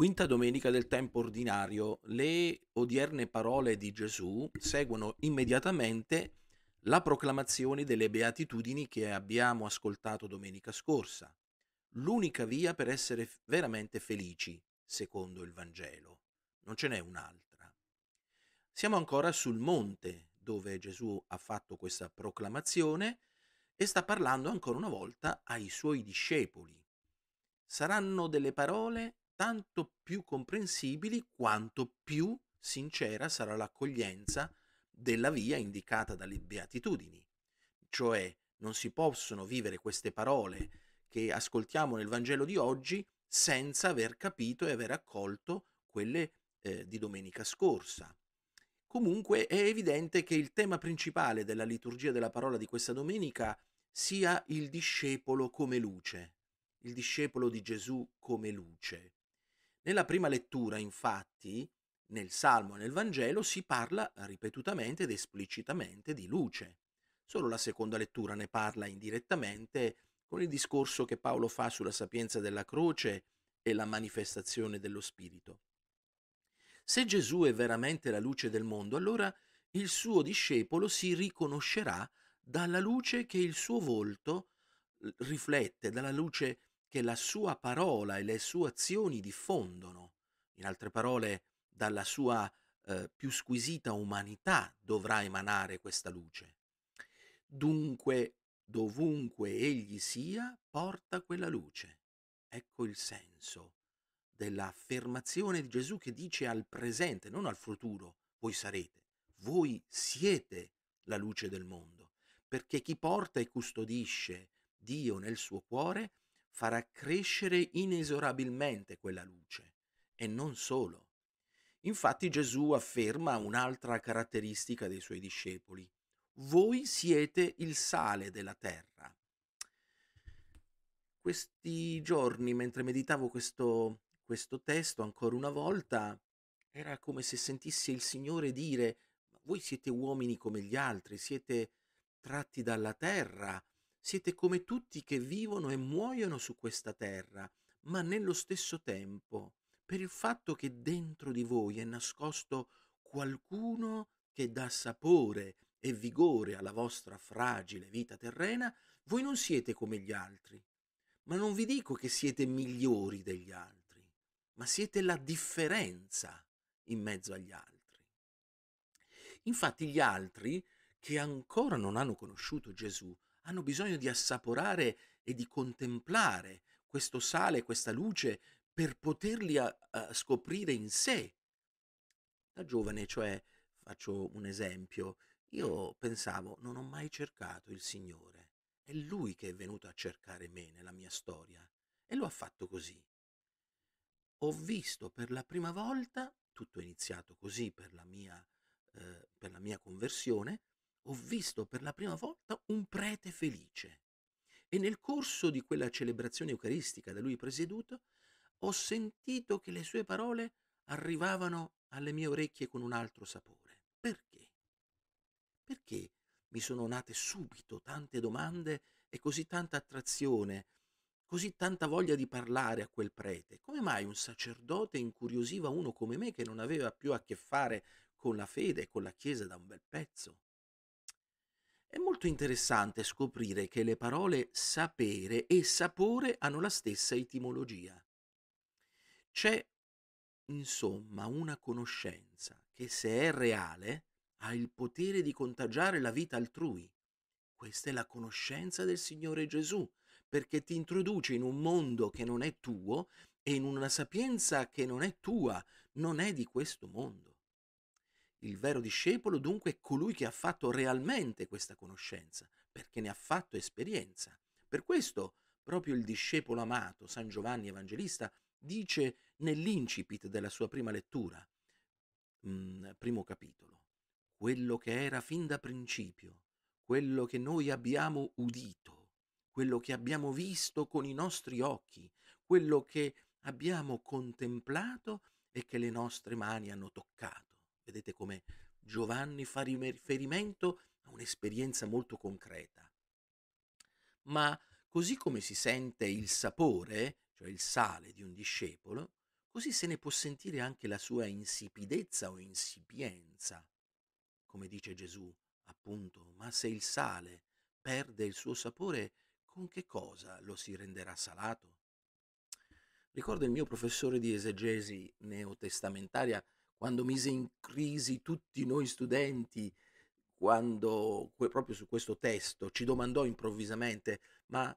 Quinta domenica del tempo ordinario, le odierne parole di Gesù seguono immediatamente la proclamazione delle beatitudini che abbiamo ascoltato domenica scorsa, l'unica via per essere veramente felici, secondo il Vangelo. Non ce n'è un'altra. Siamo ancora sul monte dove Gesù ha fatto questa proclamazione e sta parlando ancora una volta ai suoi discepoli. Saranno delle parole tanto più comprensibili quanto più sincera sarà l'accoglienza della via indicata dalle beatitudini. Cioè non si possono vivere queste parole che ascoltiamo nel Vangelo di oggi senza aver capito e aver accolto quelle eh, di domenica scorsa. Comunque è evidente che il tema principale della liturgia della parola di questa domenica sia il discepolo come luce, il discepolo di Gesù come luce. Nella prima lettura, infatti, nel Salmo e nel Vangelo si parla ripetutamente ed esplicitamente di luce. Solo la seconda lettura ne parla indirettamente con il discorso che Paolo fa sulla sapienza della croce e la manifestazione dello Spirito. Se Gesù è veramente la luce del mondo, allora il suo discepolo si riconoscerà dalla luce che il suo volto riflette, dalla luce che la sua parola e le sue azioni diffondono. In altre parole, dalla sua eh, più squisita umanità dovrà emanare questa luce. Dunque, dovunque egli sia, porta quella luce. Ecco il senso dell'affermazione di Gesù che dice al presente, non al futuro, voi sarete, voi siete la luce del mondo, perché chi porta e custodisce Dio nel suo cuore farà crescere inesorabilmente quella luce. E non solo. Infatti Gesù afferma un'altra caratteristica dei suoi discepoli. Voi siete il sale della terra. Questi giorni, mentre meditavo questo, questo testo ancora una volta, era come se sentissi il Signore dire, voi siete uomini come gli altri, siete tratti dalla terra, siete come tutti che vivono e muoiono su questa terra, ma nello stesso tempo, per il fatto che dentro di voi è nascosto qualcuno che dà sapore e vigore alla vostra fragile vita terrena, voi non siete come gli altri. Ma non vi dico che siete migliori degli altri, ma siete la differenza in mezzo agli altri. Infatti gli altri, che ancora non hanno conosciuto Gesù, hanno bisogno di assaporare e di contemplare questo sale, questa luce, per poterli a, a scoprire in sé. Da giovane, cioè, faccio un esempio, io pensavo non ho mai cercato il Signore, è Lui che è venuto a cercare me nella mia storia e lo ha fatto così. Ho visto per la prima volta, tutto è iniziato così per la mia, eh, per la mia conversione, ho visto per la prima volta un prete felice e nel corso di quella celebrazione eucaristica da lui presieduta ho sentito che le sue parole arrivavano alle mie orecchie con un altro sapore. Perché? Perché mi sono nate subito tante domande e così tanta attrazione, così tanta voglia di parlare a quel prete? Come mai un sacerdote incuriosiva uno come me che non aveva più a che fare con la fede e con la Chiesa da un bel pezzo? È molto interessante scoprire che le parole sapere e sapore hanno la stessa etimologia. C'è insomma una conoscenza che se è reale ha il potere di contagiare la vita altrui. Questa è la conoscenza del Signore Gesù, perché ti introduce in un mondo che non è tuo e in una sapienza che non è tua, non è di questo mondo. Il vero discepolo dunque è colui che ha fatto realmente questa conoscenza, perché ne ha fatto esperienza. Per questo proprio il discepolo amato, San Giovanni Evangelista, dice nell'incipit della sua prima lettura, mm, primo capitolo, quello che era fin da principio, quello che noi abbiamo udito, quello che abbiamo visto con i nostri occhi, quello che abbiamo contemplato e che le nostre mani hanno toccato. Vedete come Giovanni fa riferimento a un'esperienza molto concreta. Ma così come si sente il sapore, cioè il sale di un discepolo, così se ne può sentire anche la sua insipidezza o insipienza. Come dice Gesù, appunto, ma se il sale perde il suo sapore, con che cosa lo si renderà salato? Ricordo il mio professore di esegesi neotestamentaria quando mise in crisi tutti noi studenti, quando proprio su questo testo ci domandò improvvisamente, ma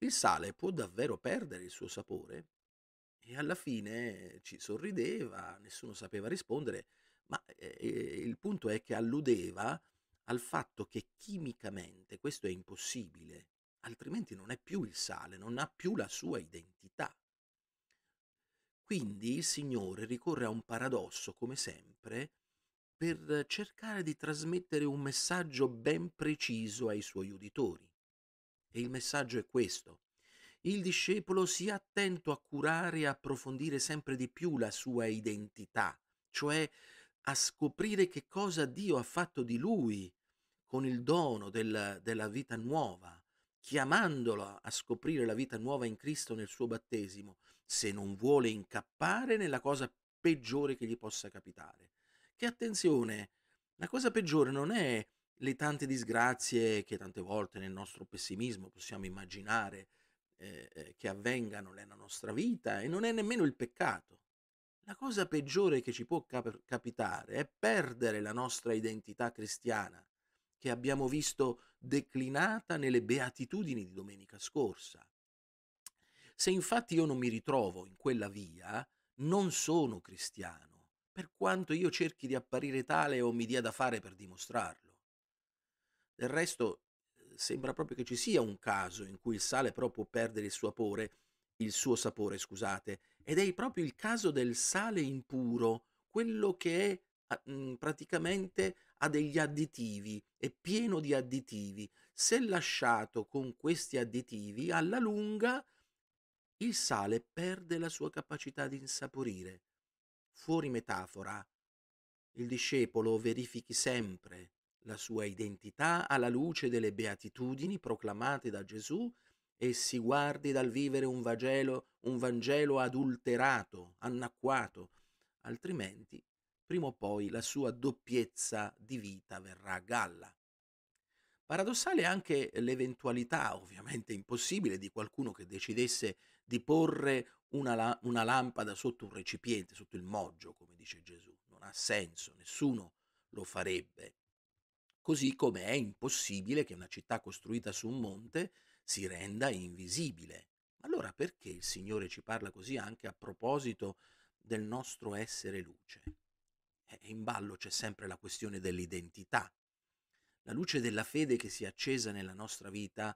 il sale può davvero perdere il suo sapore? E alla fine ci sorrideva, nessuno sapeva rispondere, ma eh, il punto è che alludeva al fatto che chimicamente questo è impossibile, altrimenti non è più il sale, non ha più la sua identità. Quindi il Signore ricorre a un paradosso, come sempre, per cercare di trasmettere un messaggio ben preciso ai suoi uditori. E il messaggio è questo. Il discepolo sia attento a curare e approfondire sempre di più la sua identità, cioè a scoprire che cosa Dio ha fatto di lui con il dono del, della vita nuova, chiamandolo a scoprire la vita nuova in Cristo nel suo battesimo se non vuole incappare nella cosa peggiore che gli possa capitare. Che attenzione, la cosa peggiore non è le tante disgrazie che tante volte nel nostro pessimismo possiamo immaginare eh, eh, che avvengano nella nostra vita e non è nemmeno il peccato. La cosa peggiore che ci può cap- capitare è perdere la nostra identità cristiana, che abbiamo visto declinata nelle beatitudini di domenica scorsa. Se infatti io non mi ritrovo in quella via, non sono cristiano, per quanto io cerchi di apparire tale o mi dia da fare per dimostrarlo. Del resto, eh, sembra proprio che ci sia un caso in cui il sale però può perdere il suo sapore, il suo sapore, scusate, ed è proprio il caso del sale impuro, quello che è mm, praticamente ha degli additivi, è pieno di additivi. Se lasciato con questi additivi, alla lunga il sale perde la sua capacità di insaporire. Fuori metafora, il discepolo verifichi sempre la sua identità alla luce delle beatitudini proclamate da Gesù e si guardi dal vivere un Vangelo, un Vangelo adulterato, annacquato, altrimenti prima o poi la sua doppiezza di vita verrà a galla. Paradossale anche l'eventualità, ovviamente impossibile, di qualcuno che decidesse di porre una, una lampada sotto un recipiente, sotto il moggio, come dice Gesù. Non ha senso, nessuno lo farebbe. Così come è impossibile che una città costruita su un monte si renda invisibile. Allora perché il Signore ci parla così anche a proposito del nostro essere luce? E in ballo c'è sempre la questione dell'identità. La luce della fede che si è accesa nella nostra vita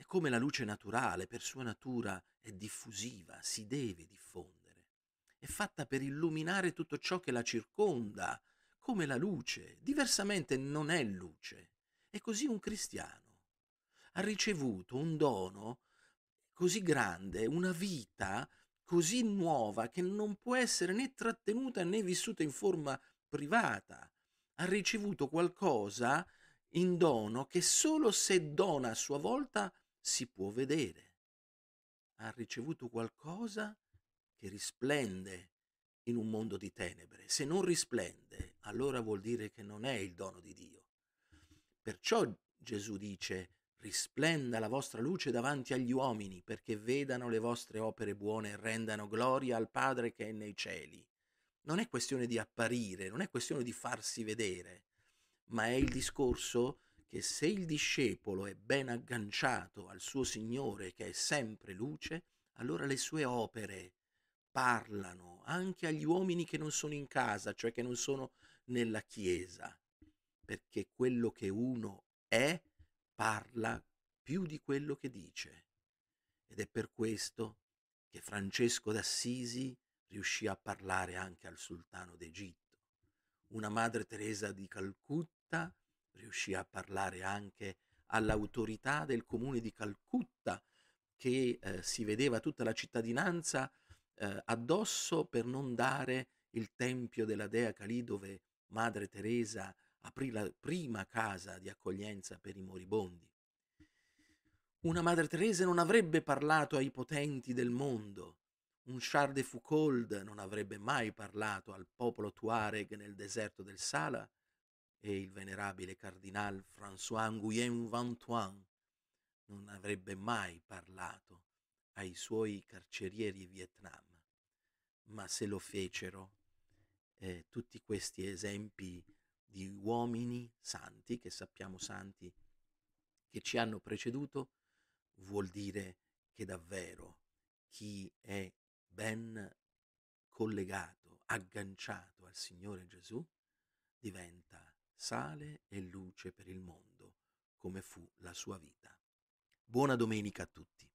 e come la luce naturale, per sua natura, è diffusiva, si deve diffondere. È fatta per illuminare tutto ciò che la circonda, come la luce, diversamente non è luce. E così un cristiano ha ricevuto un dono così grande, una vita così nuova che non può essere né trattenuta né vissuta in forma privata. Ha ricevuto qualcosa in dono che solo se dona a sua volta si può vedere. Ha ricevuto qualcosa che risplende in un mondo di tenebre. Se non risplende, allora vuol dire che non è il dono di Dio. Perciò Gesù dice, risplenda la vostra luce davanti agli uomini, perché vedano le vostre opere buone e rendano gloria al Padre che è nei cieli. Non è questione di apparire, non è questione di farsi vedere, ma è il discorso che se il discepolo è ben agganciato al suo Signore che è sempre luce, allora le sue opere parlano anche agli uomini che non sono in casa, cioè che non sono nella Chiesa, perché quello che uno è parla più di quello che dice. Ed è per questo che Francesco d'Assisi riuscì a parlare anche al sultano d'Egitto. Una madre Teresa di Calcutta riuscì a parlare anche all'autorità del comune di Calcutta che eh, si vedeva tutta la cittadinanza eh, addosso per non dare il tempio della dea Calì dove Madre Teresa aprì la prima casa di accoglienza per i moribondi. Una Madre Teresa non avrebbe parlato ai potenti del mondo, un Charles de Foucault non avrebbe mai parlato al popolo Tuareg nel deserto del Sala e il venerabile cardinal François Nguyen Van Tuan non avrebbe mai parlato ai suoi carcerieri Vietnam, ma se lo fecero, eh, tutti questi esempi di uomini santi, che sappiamo santi, che ci hanno preceduto, vuol dire che davvero chi è ben collegato, agganciato al Signore Gesù, diventa sale e luce per il mondo, come fu la sua vita. Buona domenica a tutti.